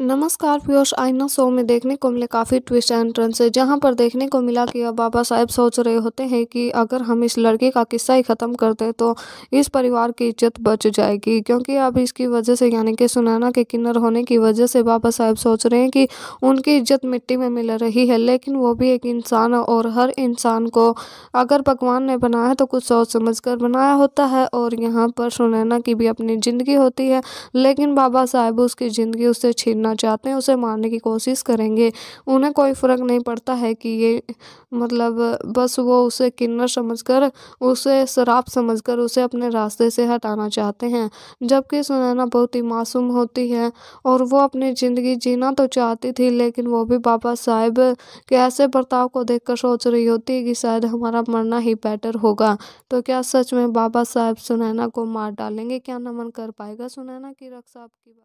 नमस्कार पीयूष आईना शो में देखने को मिले काफ़ी ट्विस्ट एंड है से जहां पर देखने को मिला कि अब बाबा साहब सोच रहे होते हैं कि अगर हम इस लड़के का किस्सा ही ख़त्म कर दें तो इस परिवार की इज्जत बच जाएगी क्योंकि अब इसकी वजह से यानी कि सुनैना के किन्नर होने की वजह से बाबा साहब सोच रहे हैं कि उनकी इज्जत मिट्टी में मिल रही है लेकिन वो भी एक इंसान और हर इंसान को अगर भगवान ने बनाया है तो कुछ सोच समझ कर बनाया होता है और यहाँ पर सुनैना की भी अपनी ज़िंदगी होती है लेकिन बाबा साहेब उसकी ज़िंदगी उससे छीन करना चाहते हैं उसे मारने की कोशिश करेंगे उन्हें कोई फ़र्क नहीं पड़ता है कि ये मतलब बस वो उसे किन्नर समझकर उसे शराब समझकर उसे अपने रास्ते से हटाना चाहते हैं जबकि सुनैना बहुत ही मासूम होती है और वो अपनी ज़िंदगी जीना तो चाहती थी लेकिन वो भी बाबा साहेब के ऐसे बर्ताव को देखकर सोच रही होती है कि शायद हमारा मरना ही बेटर होगा तो क्या सच में बाबा साहेब सुनैना को मार डालेंगे क्या नमन कर पाएगा सुनैना की रक्षा आपकी बात